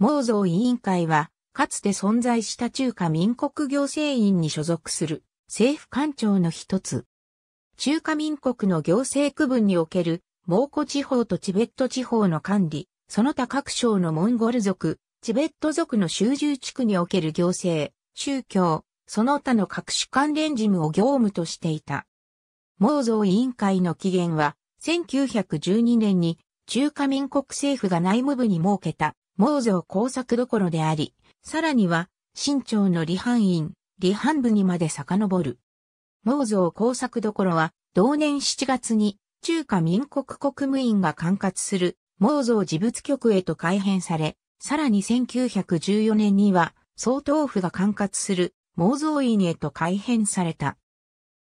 盲像委員会は、かつて存在した中華民国行政院に所属する政府官庁の一つ。中華民国の行政区分における蒙古地方とチベット地方の管理、その他各省のモンゴル族、チベット族の集中地区における行政、宗教、その他の各種関連事務を業務としていた。盲像委員会の起源は、1912年に中華民国政府が内務部に設けた毛造工作どころであり、さらには、新朝の離反院、離反部にまで遡る。毛造工作どころは、同年7月に、中華民国国務院が管轄する、毛造事物局へと改編され、さらに1914年には、総統府が管轄する、毛造院へと改編された。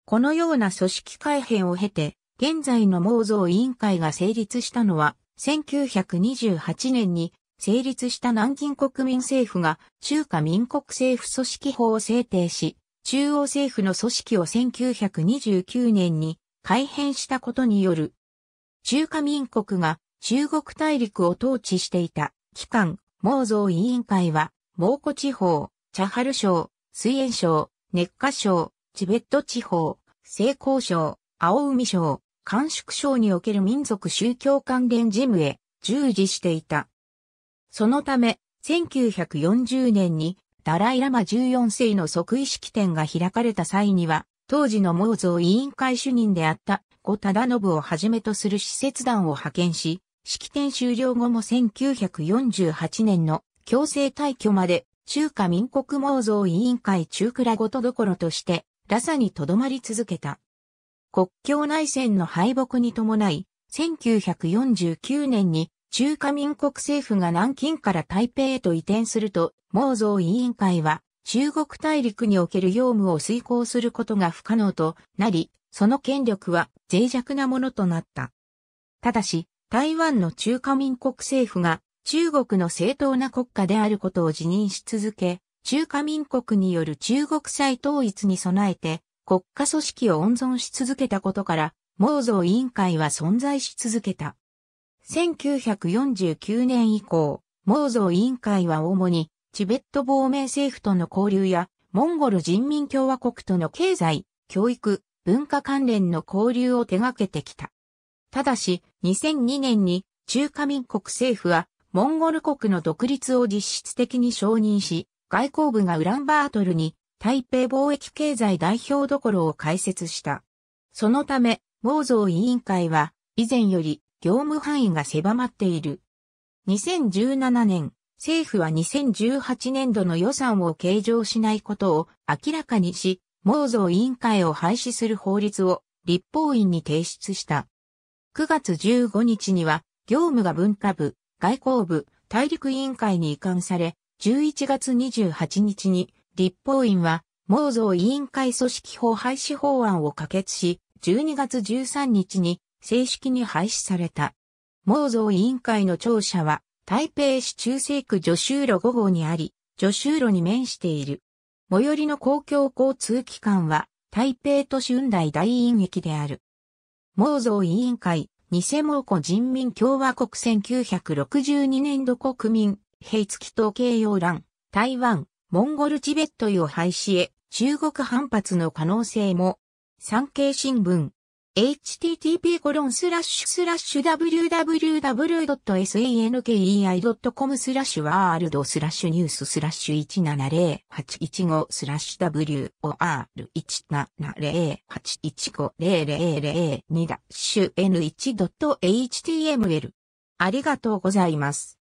このような組織改編を経て、現在の毛造委員会が成立したのは、1928年に成立した南京国民政府が中華民国政府組織法を制定し、中央政府の組織を1929年に改変したことによる。中華民国が中国大陸を統治していた機関、毛蔵委員会は、毛古地方、茶春省、水炎省、熱火省、チベット地方、西高省、青海省、甘粛省における民族宗教関連事務へ従事していた。そのため、1940年にダライラマ14世の即位式典が開かれた際には、当時の妄像委員会主任であった後忠信をはじめとする使節団を派遣し、式典終了後も1948年の強制退去まで中華民国妄像委員会中倉ごとどころとして、ラサに留まり続けた。国境内戦の敗北に伴い、1949年に中華民国政府が南京から台北へと移転すると、毛造委員会は中国大陸における業務を遂行することが不可能となり、その権力は脆弱なものとなった。ただし、台湾の中華民国政府が中国の正当な国家であることを辞任し続け、中華民国による中国再統一に備えて国家組織を温存し続けたことから、毛造委員会は存在し続けた。1949年以降、毛造委員会は主にチベット亡命政府との交流やモンゴル人民共和国との経済、教育、文化関連の交流を手掛けてきた。ただし、2002年に中華民国政府はモンゴル国の独立を実質的に承認し、外交部がウランバートルに台北貿易経済代表どころを開設した。そのため、毛造委員会は以前より業務範囲が狭まっている。2017年、政府は2018年度の予算を計上しないことを明らかにし、盲像委員会を廃止する法律を立法院に提出した。9月15日には、業務が文化部、外交部、大陸委員会に移管され、11月28日に立法院は、盲像委員会組織法廃止法案を可決し、12月13日に正式に廃止された。毛造委員会の庁舎は、台北市中西区助修路5号にあり、助修路に面している。最寄りの公共交通機関は、台北都市雲台大院駅である。毛造委員会、偽蒙子人民共和国1962年度国民、平月統計要欄、台湾、モンゴルチベットを廃止へ、中国反発の可能性も、産経新聞、http://www.senkei.com スラッシュワールドスラッシュニューススラッシュ170815スラッシュ w o r 1 7 0 8 1 5 0 0 0 2 n 1 h t m l ありがとうございます。